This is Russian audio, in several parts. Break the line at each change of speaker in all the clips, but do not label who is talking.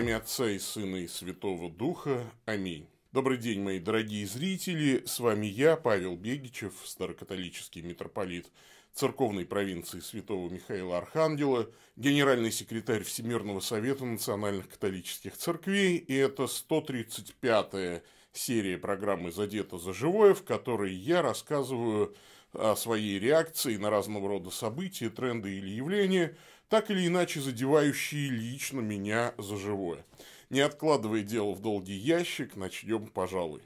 имя Отца и Сына и Святого Духа. Аминь. Добрый день, мои дорогие зрители. С вами я, Павел Бегичев, старокатолический митрополит церковной провинции Святого Михаила Архангела, генеральный секретарь Всемирного Совета Национальных Католических Церквей, и это 135-я серия программы «Задето за живое», в которой я рассказываю о своей реакции на разного рода события, тренды или явления – так или иначе задевающие лично меня за живое. Не откладывая дело в долгий ящик, начнем, пожалуй.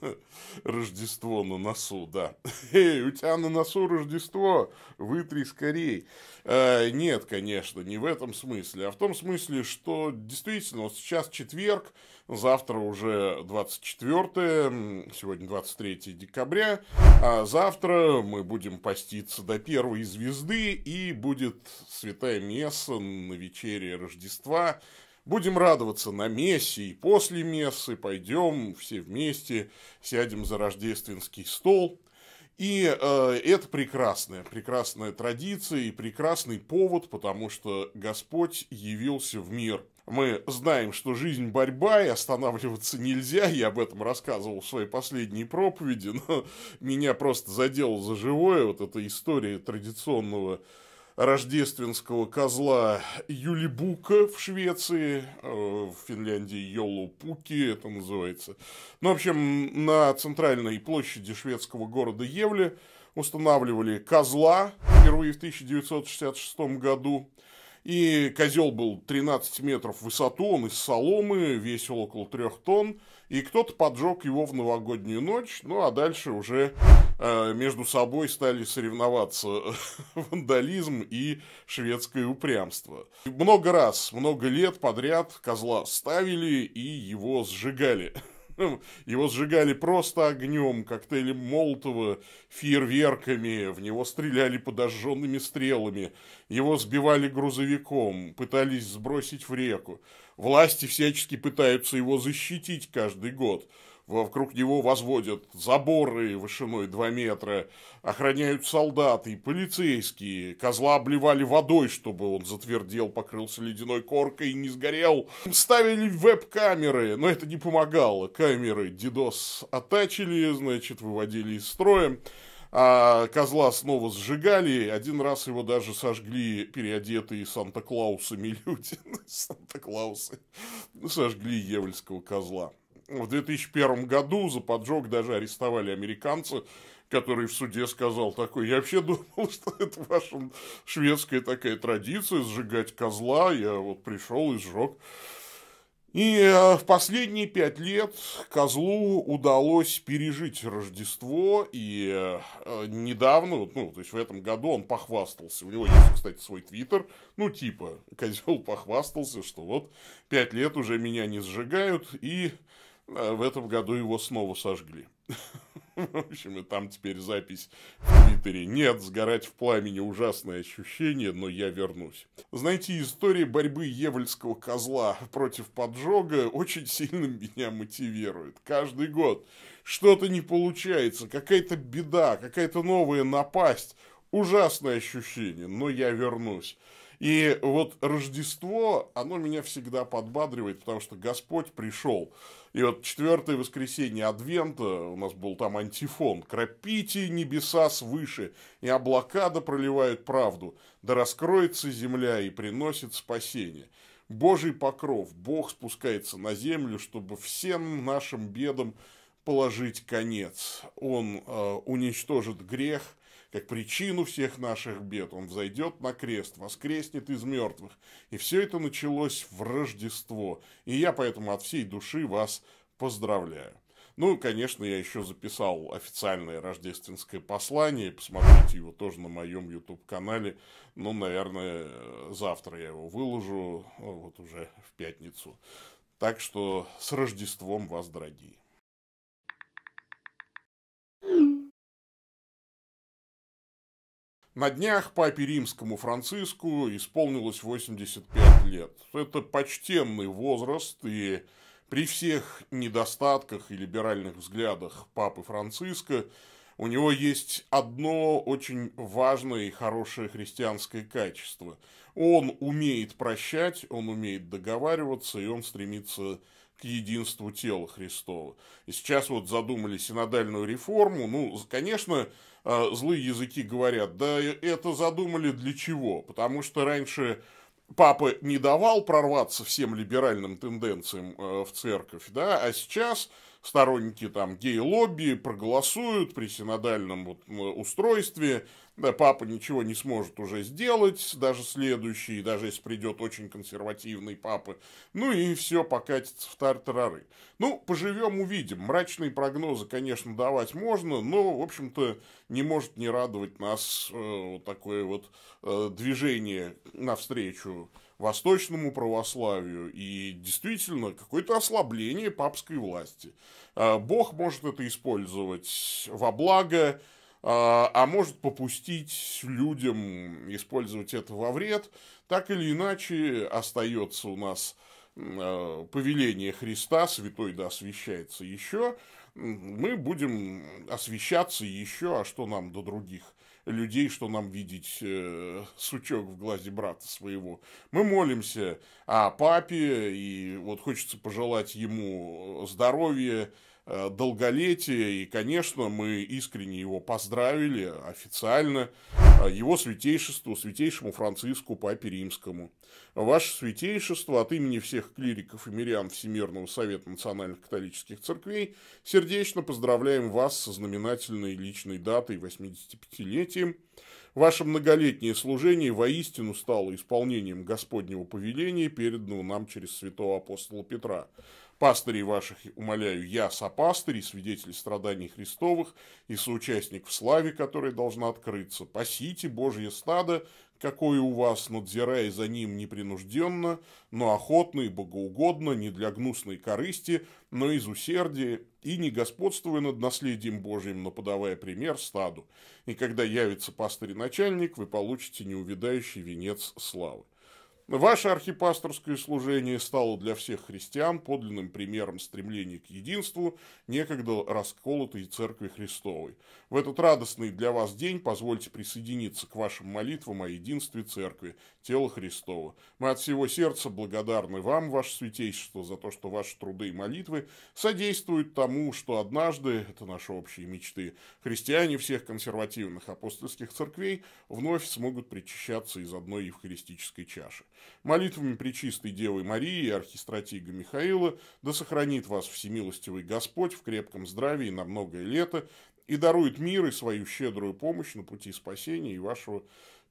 Рождество на носу, да. Эй, у тебя на носу Рождество, вытри скорей. Э, нет, конечно, не в этом смысле, а в том смысле, что действительно вот сейчас четверг, завтра уже 24, сегодня 23 декабря, а завтра мы будем поститься до первой звезды и будет святая месса на вечере Рождества, Будем радоваться на мессе и после мессы, пойдем все вместе, сядем за рождественский стол. И э, это прекрасная, прекрасная традиция и прекрасный повод, потому что Господь явился в мир. Мы знаем, что жизнь борьба, и останавливаться нельзя. Я об этом рассказывал в своей последней проповеди, но меня просто задело за живое вот эта история традиционного рождественского козла Юлибука в Швеции, э, в Финляндии Йолупуки это называется. Ну, в общем, на центральной площади шведского города Евле устанавливали козла впервые в 1966 году. И козел был 13 метров в высоту, он из соломы, весил около трех тонн. И кто-то поджег его в новогоднюю ночь, ну а дальше уже Э, между собой стали соревноваться вандализм и шведское упрямство. Много раз, много лет подряд козла ставили и его сжигали. Его сжигали просто огнем, коктейлем Молотова, фейерверками, в него стреляли подожженными стрелами, его сбивали грузовиком, пытались сбросить в реку. Власти всячески пытаются его защитить каждый год – Вокруг него возводят заборы вышиной 2 метра, охраняют солдаты и полицейские. Козла обливали водой, чтобы он затвердел, покрылся ледяной коркой и не сгорел. Ставили веб-камеры, но это не помогало. Камеры дидос оттачили, значит, выводили из строя. А козла снова сжигали, один раз его даже сожгли переодетые Санта-Клаусами люди. Санта-Клаусы сожгли Евельского козла. В 2001 году за поджог даже арестовали американца, который в суде сказал такой, я вообще думал, что это ваша шведская такая традиция, сжигать козла, я вот пришел и сжег. И э, в последние пять лет козлу удалось пережить Рождество, и э, недавно, ну, то есть в этом году он похвастался, у него есть, кстати, свой твиттер, ну, типа, козел похвастался, что вот пять лет уже меня не сжигают, и а в этом году его снова сожгли. В общем, и там теперь запись в Твиттере. Нет, сгорать в пламени ужасное ощущение, но я вернусь. Знаете, история борьбы Евольского козла против поджога очень сильно меня мотивирует. Каждый год что-то не получается, какая-то беда, какая-то новая напасть. Ужасное ощущение, но я вернусь. И вот Рождество, оно меня всегда подбадривает, потому что Господь пришел. И вот четвертое воскресенье Адвента, у нас был там антифон, «Крапите небеса свыше, и облака да проливают правду, да раскроется земля и приносит спасение». Божий покров, Бог спускается на землю, чтобы всем нашим бедам положить конец. Он э, уничтожит грех, как причину всех наших бед. Он взойдет на крест, воскреснет из мертвых. И все это началось в Рождество. И я поэтому от всей души вас поздравляю. Ну, конечно, я еще записал официальное рождественское послание. Посмотрите его тоже на моем YouTube-канале. Ну, наверное, завтра я его выложу, вот уже в пятницу. Так что с Рождеством вас, дорогие! На днях папе римскому Франциску исполнилось 85 лет. Это почтенный возраст, и при всех недостатках и либеральных взглядах папы Франциска у него есть одно очень важное и хорошее христианское качество. Он умеет прощать, он умеет договариваться, и он стремится к единству тела Христова. И сейчас вот задумали синодальную реформу. Ну, конечно, а, злые языки говорят, да э, это задумали для чего? Потому что раньше папа не давал прорваться всем либеральным тенденциям э, в церковь, да, а сейчас сторонники там гей-лобби проголосуют при синодальном вот, устройстве да, папа ничего не сможет уже сделать, даже следующий, даже если придет очень консервативный папа. Ну и все покатится в тартарары. Ну, поживем, увидим. Мрачные прогнозы, конечно, давать можно, но, в общем-то, не может не радовать нас э, вот такое вот э, движение навстречу восточному православию и действительно какое-то ослабление папской власти. А Бог может это использовать во благо, а, а может попустить людям использовать это во вред. Так или иначе, остается у нас а, повеление Христа, святой да освещается еще, мы будем освещаться еще, а что нам до других людей, что нам видеть э, сучок в глазе брата своего. Мы молимся о папе, и вот хочется пожелать ему здоровья, Э, долголетия. И, конечно, мы искренне его поздравили официально, э, его святейшеству, святейшему Франциску Папе Римскому. Ваше святейшество от имени всех клириков и мирян Всемирного Совета Национальных Католических Церквей сердечно поздравляем вас со знаменательной личной датой 85-летием. Ваше многолетнее служение воистину стало исполнением Господнего повеления, переданного нам через святого апостола Петра. Пастырей ваших, умоляю, я сопастырь, свидетель страданий Христовых и соучастник в славе, которая должна открыться. Пасите Божье стадо, какое у вас, надзирая за ним непринужденно, но охотно и богоугодно, не для гнусной корысти, но из усердия, и не господствуя над наследием Божьим, но подавая пример стаду. И когда явится пастырь-начальник, вы получите неувидающий венец славы. Ваше архипасторское служение стало для всех христиан подлинным примером стремления к единству некогда расколотой Церкви Христовой. В этот радостный для вас день позвольте присоединиться к вашим молитвам о единстве Церкви, тела Христова. Мы от всего сердца благодарны вам, ваше святейшество, за то, что ваши труды и молитвы содействуют тому, что однажды, это наши общие мечты, христиане всех консервативных апостольских церквей вновь смогут причащаться из одной евхаристической чаши молитвами Пречистой Девы Марии и Архистратига Михаила, да сохранит вас всемилостивый Господь в крепком здравии на многое лето и дарует мир и свою щедрую помощь на пути спасения и вашего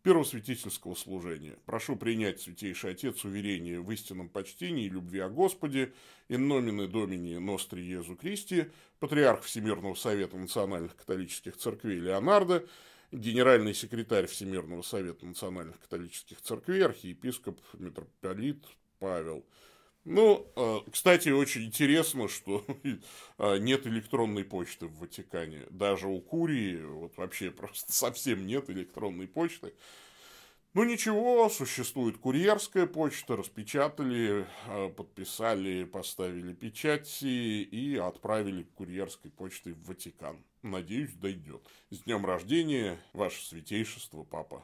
первосвятительского служения. Прошу принять, Святейший Отец, уверение в истинном почтении и любви о Господе, инномины домини ностри Иезу Кристи, патриарх Всемирного Совета Национальных Католических Церквей Леонардо, генеральный секретарь Всемирного Совета Национальных Католических Церквей, архиепископ, митрополит Павел. Ну, э, кстати, очень интересно, что а, нет электронной почты в Ватикане. Даже у Курии вот вообще просто совсем нет электронной почты. Ну ничего, существует курьерская почта, распечатали, а, подписали, поставили печати и отправили курьерской почтой в Ватикан. Надеюсь, дойдет. С днем рождения, ваше святейшество, папа.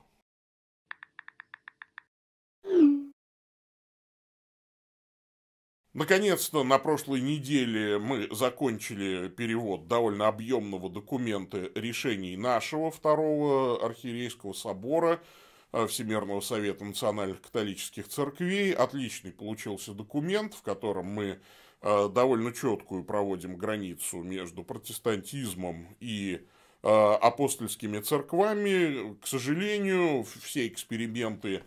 Наконец-то на прошлой неделе мы закончили перевод довольно объемного документа решений нашего второго архиерейского собора – а, Всемирного Совета Национальных Католических Церквей. Отличный получился документ, в котором мы а, довольно четкую проводим границу между протестантизмом и а, апостольскими церквами. К сожалению, все эксперименты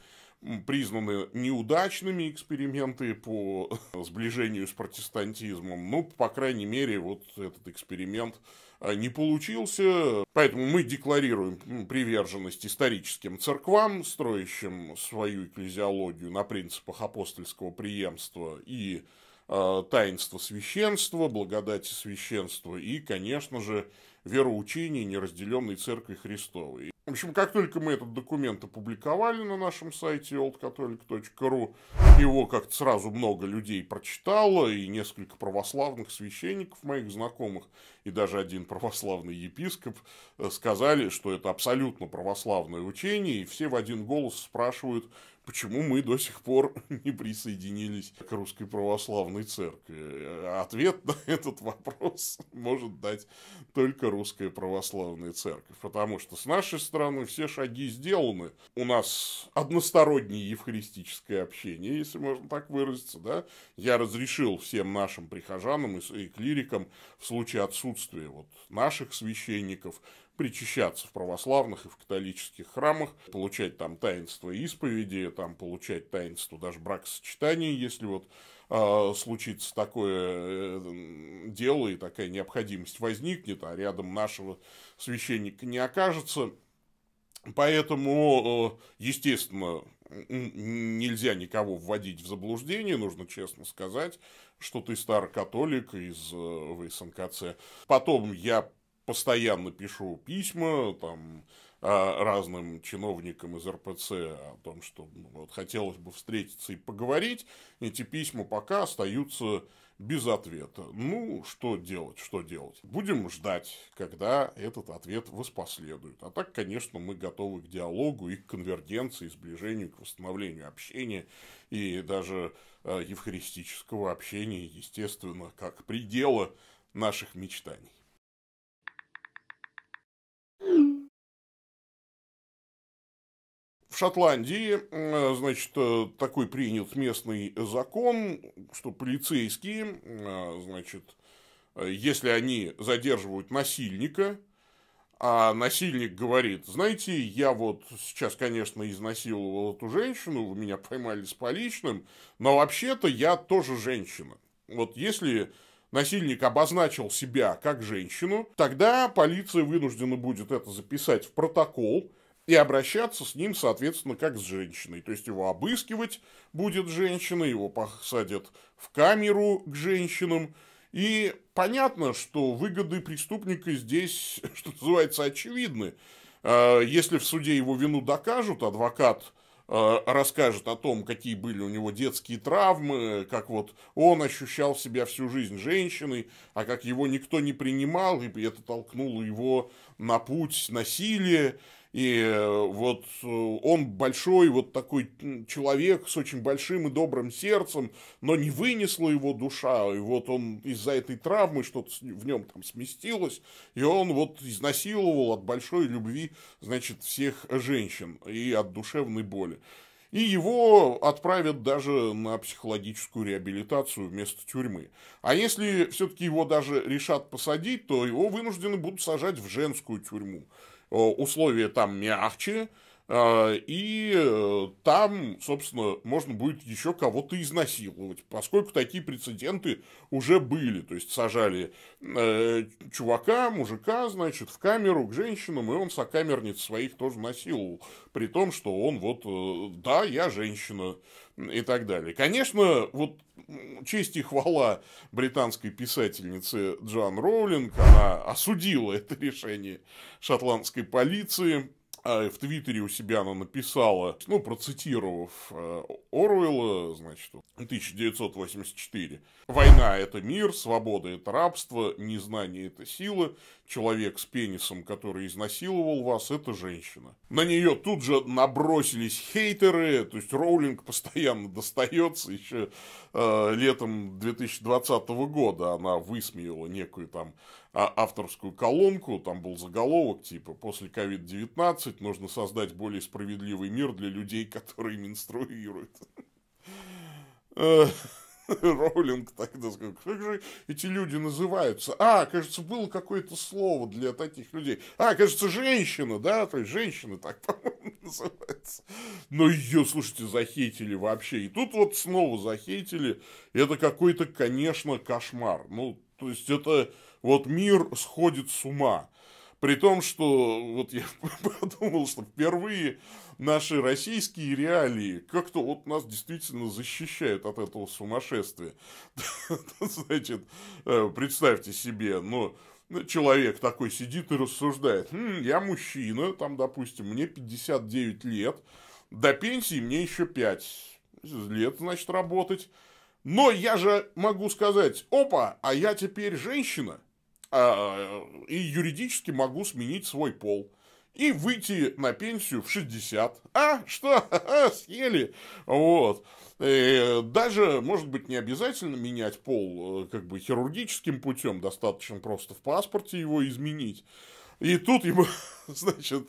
признаны неудачными эксперименты по сближению с протестантизмом. Ну, по крайней мере, вот этот эксперимент а, не получился. Поэтому мы декларируем приверженность историческим церквам, строящим свою экклезиологию на принципах апостольского преемства и э, таинства священства, благодати священства и, конечно же, вероучений неразделенной Церкви Христовой. В общем, как только мы этот документ опубликовали на нашем сайте oldcatholic.ru, его как-то сразу много людей прочитало, и несколько православных священников моих знакомых, и даже один православный епископ э, сказали, что это абсолютно православное учение, и все в один голос спрашивают, почему мы до сих пор не присоединились к Русской Православной Церкви. Ответ на этот вопрос может дать только Русская Православная Церковь, потому что с нашей стороны все шаги сделаны. У нас одностороннее евхаристическое общение, если можно так выразиться, да. Я разрешил всем нашим прихожанам и клирикам в случае отсутствия вот наших священников причащаться в православных и в католических храмах, получать там таинство исповеди, там получать таинство даже бракосочетания, если вот э, случится такое э, дело и такая необходимость возникнет, а рядом нашего священника не окажется. Поэтому, естественно, нельзя никого вводить в заблуждение, нужно честно сказать, что ты старый католик из э, ВСНКЦ. Потом я постоянно пишу письма там а, разным чиновникам из РПЦ о том, что ну, вот, хотелось бы встретиться и поговорить, эти письма пока остаются без ответа. Ну, что делать, что делать? Будем ждать, когда этот ответ воспоследует. А так, конечно, мы готовы к диалогу и к конвергенции, и сближению, к восстановлению общения и даже э, евхаристического общения, естественно, как предела наших мечтаний. Шотландии, э, значит, э, такой принят местный закон, что полицейские, э, значит, если они задерживают насильника, а насильник говорит, знаете, я вот сейчас, конечно, изнасиловал эту женщину, вы меня поймали с поличным, но вообще-то я тоже женщина. Вот если насильник обозначил себя как женщину, тогда полиция вынуждена будет это записать в протокол, и обращаться с ним, соответственно, как с женщиной. То есть его обыскивать будет женщина, его посадят в камеру к женщинам. И понятно, что выгоды преступника здесь, что называется, очевидны. А, если в суде его вину докажут, адвокат а, расскажет о том, какие были у него детские травмы, как вот он ощущал себя всю жизнь женщиной, а как его никто не принимал, и это толкнуло его на путь насилия. И э, вот э, он большой, вот такой человек с очень большим и добрым сердцем, но не вынесла его душа, и вот он из-за этой травмы что-то в нем там сместилось, и он вот изнасиловал от большой любви, значит, всех женщин и от душевной боли. И его отправят даже на психологическую реабилитацию вместо тюрьмы. А если все-таки его даже решат посадить, то его вынуждены будут сажать в женскую тюрьму. Э, условия там мягче, а, и э, там, собственно, можно будет еще кого-то изнасиловать, поскольку такие прецеденты уже были. То есть сажали э, чувака, мужика, значит, в камеру к женщинам, и он сокамерниц своих тоже насиловал. При том, что он вот, э, да, я женщина и так далее. Конечно, вот честь и хвала британской писательнице Джоан Роулинг, она осудила это решение шотландской полиции, а в Твиттере у себя она написала, ну, процитировав э, Оруэлла, значит, 1984. «Война – это мир, свобода – это рабство, незнание – это сила, человек с пенисом, который изнасиловал вас – это женщина». На нее тут же набросились хейтеры, то есть Роулинг постоянно достается. Еще э, летом 2020 года она высмеяла некую там а, авторскую колонку, там был заголовок типа «После COVID-19 нужно создать более справедливый мир для людей, которые менструируют». Э, Роулинг тогда сказал, как же эти люди называются? А, кажется, было какое-то слово для таких людей. А, кажется, женщина, да, то есть женщина так, по-моему, называется. Но ее, слушайте, захейтили вообще. И тут вот снова захейтили. Это какой-то, конечно, кошмар. Ну, то есть это вот мир сходит с ума. При том, что вот я подумал, что впервые наши российские реалии как-то вот нас действительно защищают от этого сумасшествия. Значит, э, представьте себе, ну, человек такой сидит и рассуждает, хм, я мужчина, там, допустим, мне 59 лет, до пенсии мне еще 5 лет, значит, работать. Но я же могу сказать, опа, а я теперь женщина – Э, и юридически могу сменить свой пол и выйти на пенсию в 60. А, что? А, съели. Вот. И э, даже, может быть, не обязательно менять пол э, как бы хирургическим путем, достаточно просто в паспорте его изменить. И тут ему, значит,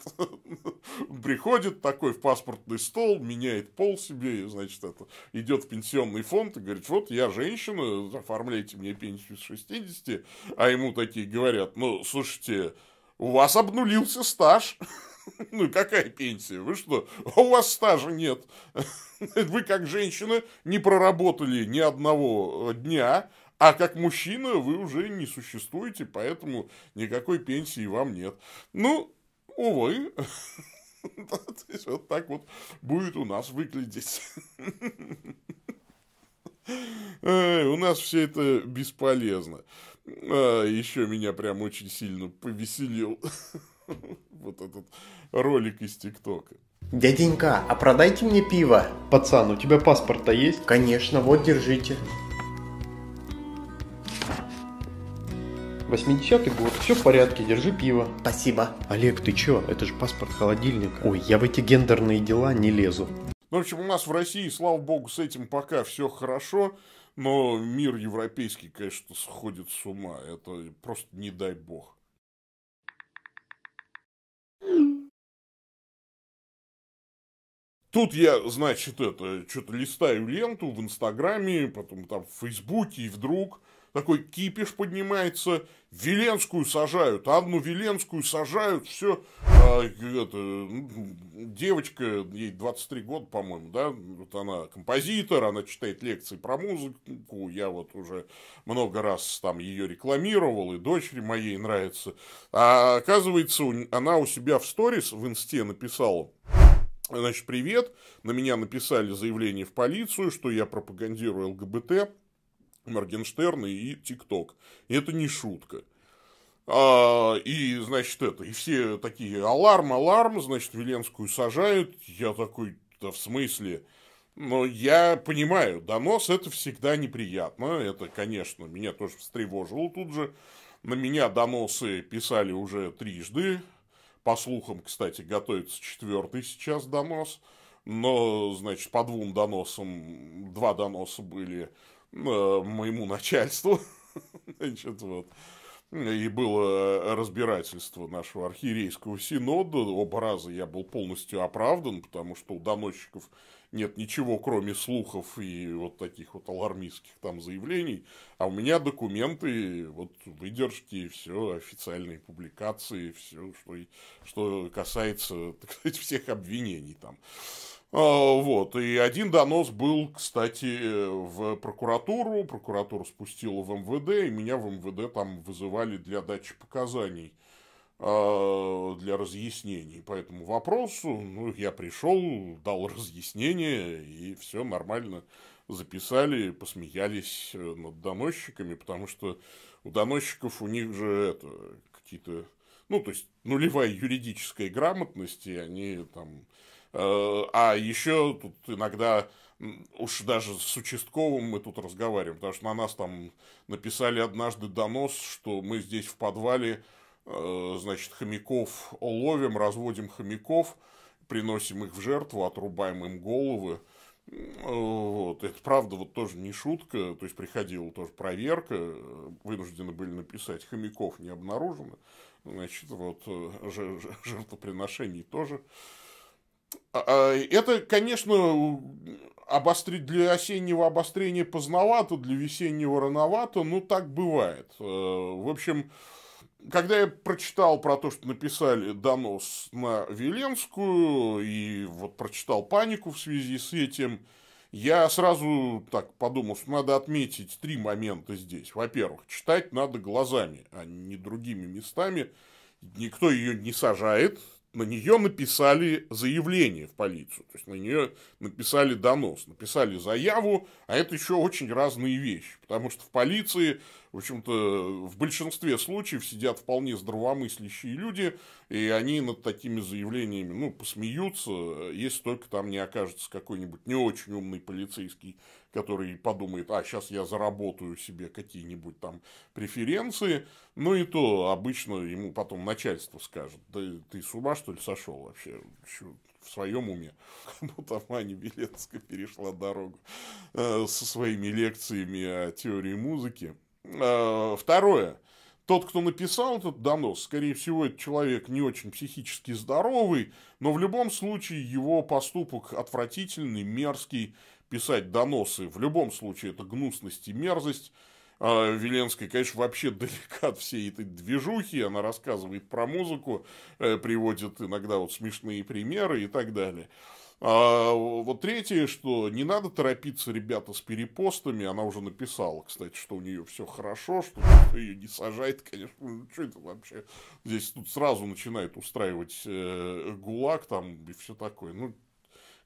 приходит такой в паспортный стол, меняет пол себе, и, значит, это, идет в пенсионный фонд и говорит, вот я женщина, оформляйте мне пенсию с 60, а ему такие говорят, ну, слушайте, у вас обнулился стаж. Ну, какая пенсия? Вы что? А у вас стажа нет. Вы, как женщина, не проработали ни одного дня, а как мужчина вы уже не существуете, поэтому никакой пенсии вам нет. Ну, увы. вот так вот будет у нас выглядеть. У нас все это бесполезно. А, Еще меня прям очень сильно повеселил вот этот ролик из ТикТока. Дяденька, а продайте мне пиво. Пацан, у тебя паспорта есть? Конечно, вот держите. 80-й год, все в порядке, держи пиво. Спасибо. Олег, ты чё? Это же паспорт холодильника. Ой, я в эти гендерные дела не лезу. Ну, в общем, у нас в России, слава богу, с этим пока все хорошо, но мир европейский, конечно, сходит с ума. Это просто не дай бог. Тут я, значит, это, что-то листаю ленту в Инстаграме, потом там в Фейсбуке, и вдруг такой кипиш поднимается, Веленскую сажают, Анну Веленскую сажают, все, а, это, ну, девочка, ей 23 года, по-моему, да, вот она композитор, она читает лекции про музыку, я вот уже много раз там ее рекламировал, и дочери моей нравится, а оказывается, она у себя в сторис в инсте написала, Значит, привет, на меня написали заявление в полицию, что я пропагандирую ЛГБТ, Моргенштерна и ТикТок. И Это не шутка. А, и, значит, это, и все такие, аларм, аларм, значит, Веленскую сажают. Я такой, да в смысле? Но я понимаю, донос это всегда неприятно. Это, конечно, меня тоже встревожило тут же. На меня доносы писали уже трижды. По слухам, кстати, готовится четвертый сейчас донос. Но, значит, по двум доносам, два доноса были Э, моему начальству. Значит, вот. И было разбирательство нашего архиерейского синода. Оба раза я был полностью оправдан, потому что у доносчиков нет ничего, кроме слухов и вот таких вот алармистских там заявлений. А у меня документы, вот выдержки, все, официальные публикации, все, что, что касается, так сказать, всех обвинений там. А, вот, и один донос был, кстати, в прокуратуру, прокуратура спустила в МВД, и меня в МВД там вызывали для дачи показаний, а, для разъяснений по этому вопросу. Ну, я пришел, дал разъяснение, и все нормально записали, посмеялись э, над доносчиками, потому что у доносчиков у них же это, какие-то, ну, то есть нулевая юридическая грамотность, и они там Э, а еще тут иногда уж даже с участковым мы тут разговариваем, потому что на нас там написали однажды донос, что мы здесь в подвале, э, значит, хомяков ловим, разводим хомяков, приносим их в жертву, отрубаем им головы. Э, вот. Это правда вот тоже не шутка, то есть приходила тоже проверка, вынуждены были написать, хомяков не обнаружено, значит, вот жертвоприношений тоже. А, а, это, конечно, обострить для осеннего обострения поздновато, для весеннего рановато, но так бывает. Э, в общем, когда я прочитал про то, что написали донос на Веленскую, и вот прочитал панику в связи с этим, я сразу так подумал, что надо отметить три момента здесь. Во-первых, читать надо глазами, а не другими местами. Никто ее не сажает, на нее написали заявление в полицию, то есть на нее написали донос, написали заяву, а это еще очень разные вещи. Потому что в полиции, в общем-то, в большинстве случаев сидят вполне здравомыслящие люди, и они над такими заявлениями, ну, посмеются, если только там не окажется какой-нибудь не очень умный полицейский, который подумает, а, сейчас я заработаю себе какие-нибудь там преференции, ну, и то обычно ему потом начальство скажет, да ты с ума, что ли, сошел вообще? в своем уме. Кому-то Маня Белецкая перешла дорогу э, со своими лекциями о теории музыки. Э, второе. Тот, кто написал этот донос, скорее всего, это человек не очень психически здоровый, но в любом случае его поступок отвратительный, мерзкий, писать доносы. В любом случае это гнусность и мерзость. А Веленская, конечно, вообще далека от всей этой движухи. Она рассказывает про музыку, э, приводит иногда вот смешные примеры и так далее. А вот третье, что не надо торопиться, ребята, с перепостами. Она уже написала, кстати, что у нее все хорошо, что ее не сажает, конечно. Ну, что это вообще? Здесь тут сразу начинает устраивать э, гулаг там и все такое. Ну,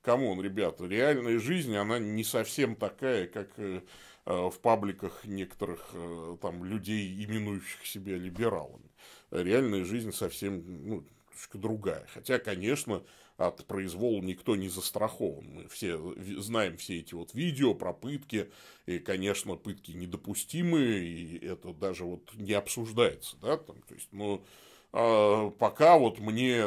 камон, ребята, реальная жизнь, она не совсем такая, как... Э, Э, в пабликах некоторых э, там людей, именующих себя либералами. Реальная жизнь совсем ну, другая. Хотя, конечно, от произвола никто не застрахован. Мы все знаем все эти вот видео про пытки, и, конечно, пытки недопустимы и это даже вот не обсуждается, да, там, то есть, ну, а пока вот мне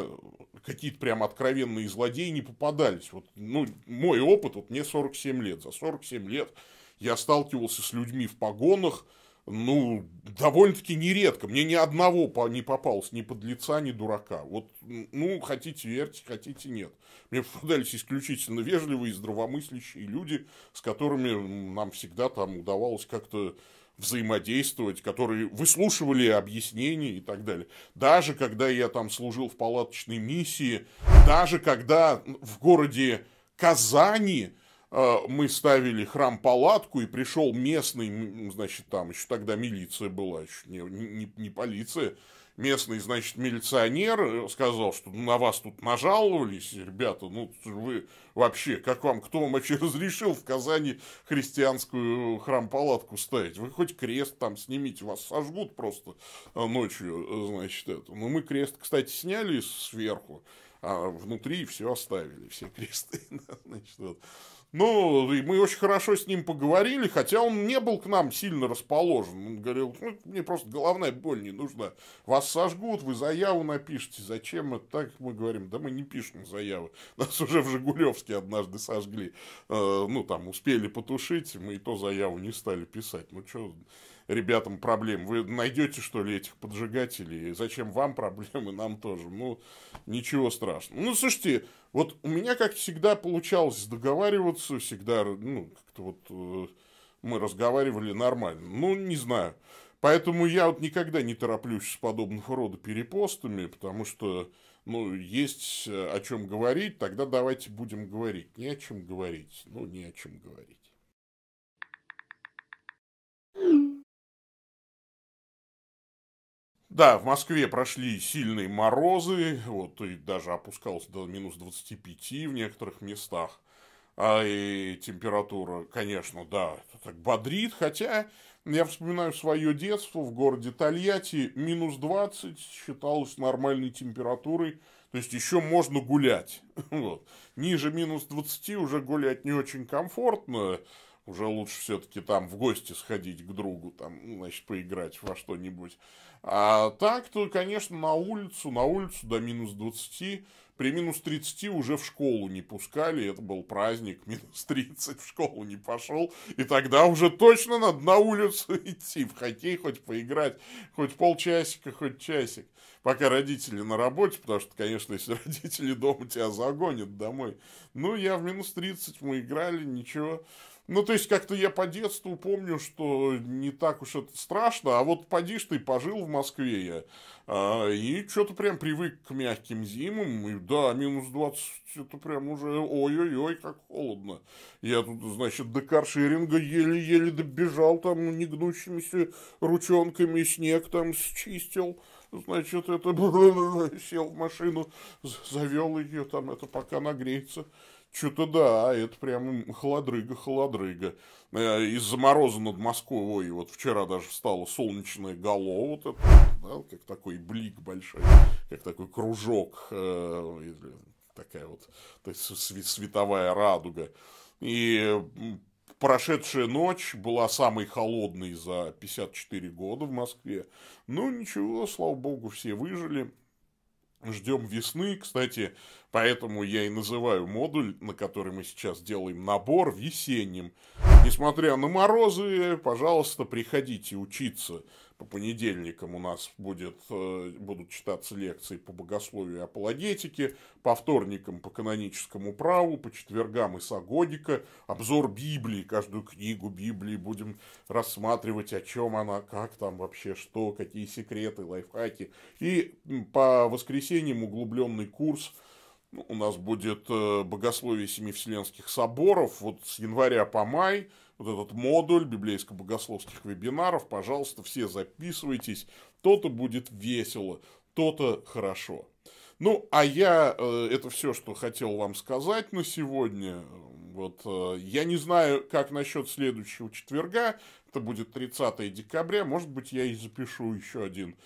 какие-то прям откровенные злодеи не попадались. Вот, ну, мой опыт, вот мне 47 лет, за 47 лет я сталкивался с людьми в погонах, ну, довольно-таки нередко. Мне ни одного не попалось, ни подлеца, ни дурака. Вот, ну, хотите верьте, хотите нет. Мне попадались исключительно вежливые, здравомыслящие люди, с которыми нам всегда там удавалось как-то взаимодействовать, которые выслушивали объяснения и так далее. Даже когда я там служил в палаточной миссии, даже когда в городе Казани а, мы ставили храм-палатку, и пришел местный, значит, там еще тогда милиция была, еще не, не, не полиция, местный, значит, милиционер э, сказал, что «Ну, на вас тут нажаловались, ребята, ну вы вообще, как вам, кто вам вообще разрешил в Казани христианскую храм-палатку ставить? Вы хоть крест там снимите, вас сожгут просто э, ночью, э, значит, это. Ну, мы крест, кстати, сняли сверху, а внутри все оставили, все кресты, значит, вот. Ну, и мы очень хорошо с ним поговорили, хотя он не был к нам сильно расположен. Он говорил, ну, мне просто головная боль не нужна. Вас сожгут, вы заяву напишите. Зачем это так? Мы говорим, да мы не пишем заявы. Нас уже в Жигулевске однажды сожгли. Э, ну, там, успели потушить, мы и то заяву не стали писать. Ну, что ребятам проблем. Вы найдете, что ли, этих поджигателей? Зачем вам проблемы, нам тоже? Ну, ничего страшного. Ну, слушайте, вот у меня, как всегда, получалось договариваться, всегда, ну, как-то вот э, мы разговаривали нормально. Ну, не знаю. Поэтому я вот никогда не тороплюсь с подобных рода перепостами, потому что, ну, есть э, о чем говорить, тогда давайте будем говорить. Не о чем говорить, ну, не о чем говорить. Да, в Москве прошли сильные морозы, вот и даже опускалось до минус 25 в некоторых местах. А и температура, конечно, да, так бодрит, хотя я вспоминаю свое детство в городе Тольятти, минус 20 считалось нормальной температурой, то есть еще можно гулять. Вот. Ниже минус 20 уже гулять не очень комфортно, уже лучше все-таки там в гости сходить к другу, там, ну, значит, поиграть во что-нибудь. А так, то, конечно, на улицу, на улицу до минус 20, при минус 30 уже в школу не пускали, это был праздник, минус 30 в школу не пошел, и тогда уже точно надо на улицу идти, в хоккей хоть поиграть, хоть полчасика, хоть часик, пока родители на работе, потому что, конечно, если родители дома тебя загонят домой. Ну, я в минус 30, мы играли, ничего, ну, то есть, как-то я по детству помню, что не так уж это страшно, а вот поди ты, пожил в Москве я, а, и что-то прям привык к мягким зимам, и да, минус 20, это прям уже ой-ой-ой, как холодно. Я тут, значит, до каршеринга еле-еле добежал, там, негнущимися ручонками снег там счистил значит, это сел в машину, завел ее, там это пока нагреется. Что-то да, это прям холодрыга-холодрыга. Э, из-за мороза над Москвой, ой, вот вчера даже встало солнечное голо, вот это, да, как такой блик большой, как такой кружок, э, такая вот то есть световая радуга. И прошедшая ночь была самой холодной за 54 года в Москве. Ну, ничего, слава богу, все выжили. Ждем весны, кстати, поэтому я и называю модуль, на который мы сейчас делаем набор, весенним несмотря на морозы, пожалуйста, приходите учиться. По понедельникам у нас будет, э, будут читаться лекции по богословию и апологетике, по вторникам по каноническому праву, по четвергам исагодика, обзор Библии, каждую книгу Библии будем рассматривать, о чем она, как там вообще, что, какие секреты, лайфхаки. И по воскресеньям углубленный курс – ну, у нас будет э, богословие семи вселенских соборов, вот с января по май, вот этот модуль библейско-богословских вебинаров, пожалуйста, все записывайтесь, то-то будет весело, то-то хорошо. Ну, а я, э, это все, что хотел вам сказать на сегодня. Вот, э, я не знаю, как насчет следующего четверга, это будет 30 декабря, может быть, я и запишу еще один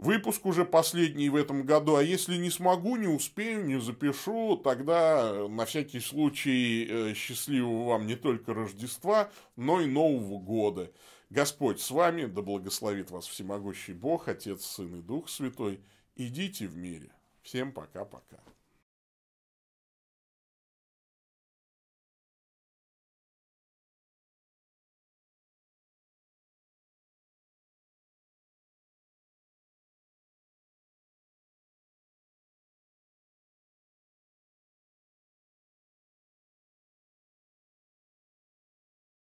Выпуск уже последний в этом году, а если не смогу, не успею, не запишу, тогда э, на всякий случай э, счастливого вам не только Рождества, но и Нового года. Господь с вами, да благословит вас всемогущий Бог, Отец, Сын и Дух Святой. Идите в мире. Всем пока-пока.